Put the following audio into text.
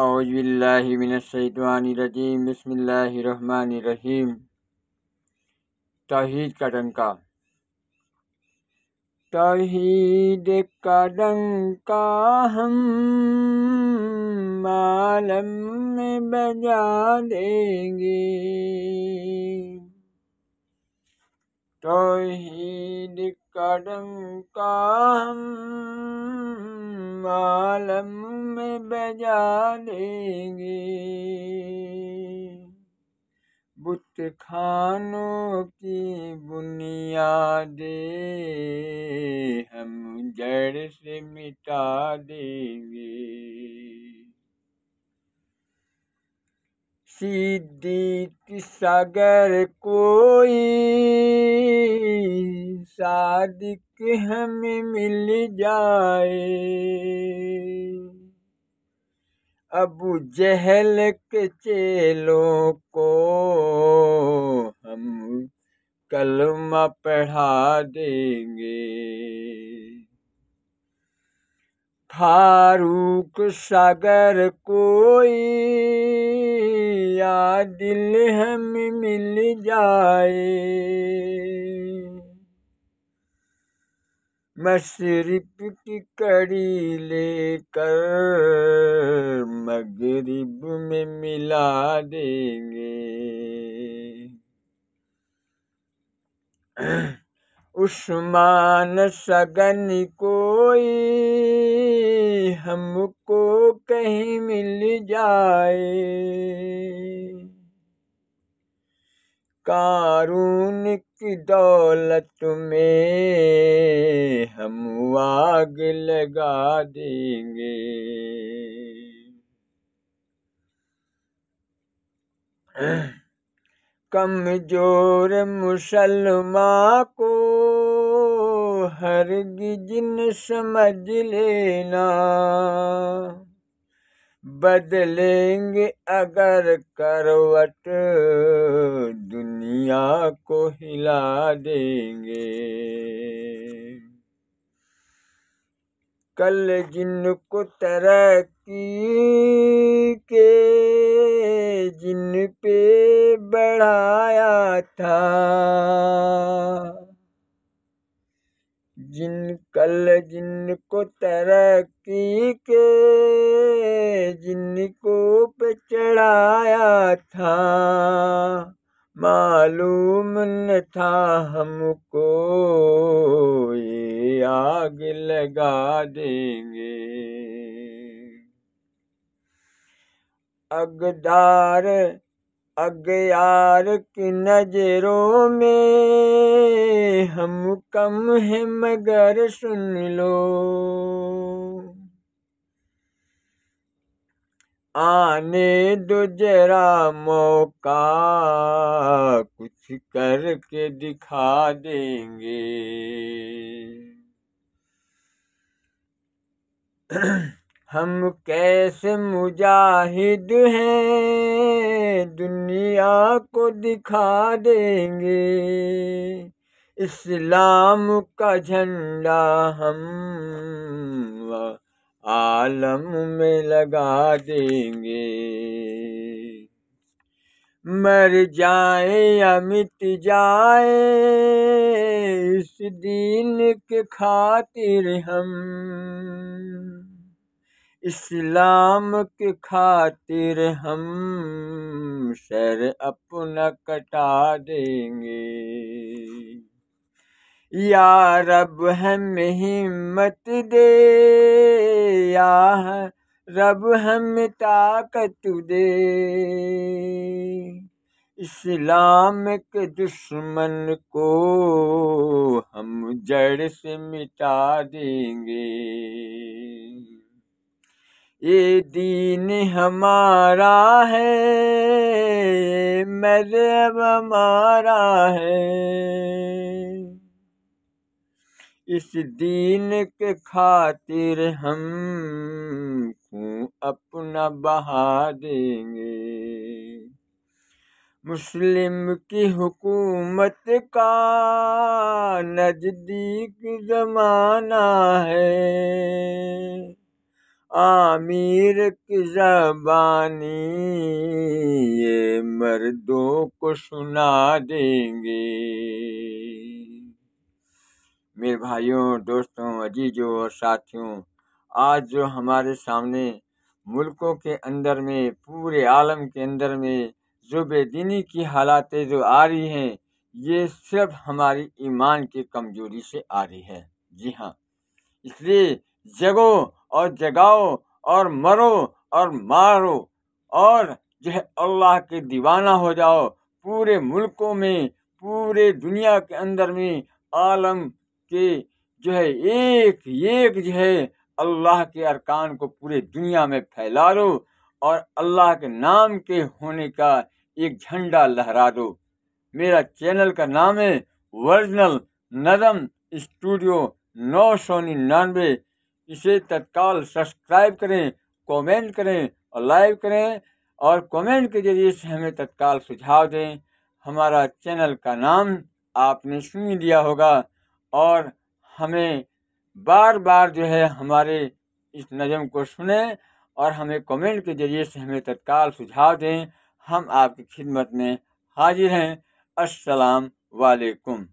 अवज़बिल्लिमिनशैतवानरजीम बसमीम तोहद का डंका तोहद का डंका हम मालम में बजा देंगे तौहीद कदम का हम आलम में बजा देंगे बुत खानों की बुनियाद हम जड़ से मिटा देंगे सीधी सागर कोई सादिक हमें मिल जाए अबू जहल के चेलों को हम कलमा पढ़ा देंगे फारूक सागर कोई या दिल हम मिल जाए मशरप की कड़ी लेकर मगरिब में मिला देंगे उस्मान सगन कोई हमको कहीं मिल जाए कारून की दौलत में हम आग लगा देंगे कमजोर मुसलमा को हर हरगिज समझ लेना बदलेंगे अगर करवट दुनिया को हिला देंगे कल जिनको तरक्की के जिन पे बढ़ाया था जिन कल जिनको तरक्की के जिनको पे चढ़ाया था मालूम न था हमको ये आग लगा देंगे अगदार अग्यार की नजरों में हम कम है मगर सुन लो आने दो जरा मौका कुछ करके दिखा देंगे हम कैसे मुजाहिद हैं दुनिया को दिखा देंगे इस्लाम का झंडा हम आलम में लगा देंगे मर जाए या मिट जाए इस दिन के खातिर हम इस्लाम के खातिर हम सर अपना कटा देंगे या रब हम हिम्मत दे या रब हम ताकत दे इस्लाम के दुश्मन को हम जड़ से मिटा देंगे ये दीन हमारा है ये मजहब हमारा है इस दीन के खातिर हम अपना बहा देंगे मुस्लिम की हुकूमत का नज़दीक ज़माना है आमिर की ज़बानी ये मर्दों को सुना देंगे मेरे भाइयों दोस्तों अजीजों और साथियों आज जो हमारे सामने मुल्कों के अंदर में पूरे आलम के अंदर में जो बेदीनी की हालातें जो आ रही हैं ये सिर्फ हमारी ईमान की कमजोरी से आ रही है जी हाँ इसलिए जगो और जगाओ और मरो और मारो और जो है अल्लाह के दीवाना हो जाओ पूरे मुल्कों में पूरे दुनिया के अंदर में आलम के जो है एक एक जो है अल्लाह के अरकान को पूरे दुनिया में फैला दो और अल्लाह के नाम के होने का एक झंडा लहरा दो मेरा चैनल का नाम है वर्जनल नदम स्टूडियो नौ सौ निन्यानवे इसे तत्काल सब्सक्राइब करें कमेंट करें और लाइव करें और कमेंट के जरिए से हमें तत्काल सुझाव दें हमारा चैनल का नाम आपने सुन लिया होगा और हमें बार बार जो है हमारे इस नज़म को सुने और हमें कमेंट के जरिए से हमें तत्काल सुझाव दें हम आपकी खिदमत में हाजिर हैं अस्सलाम वालेकुम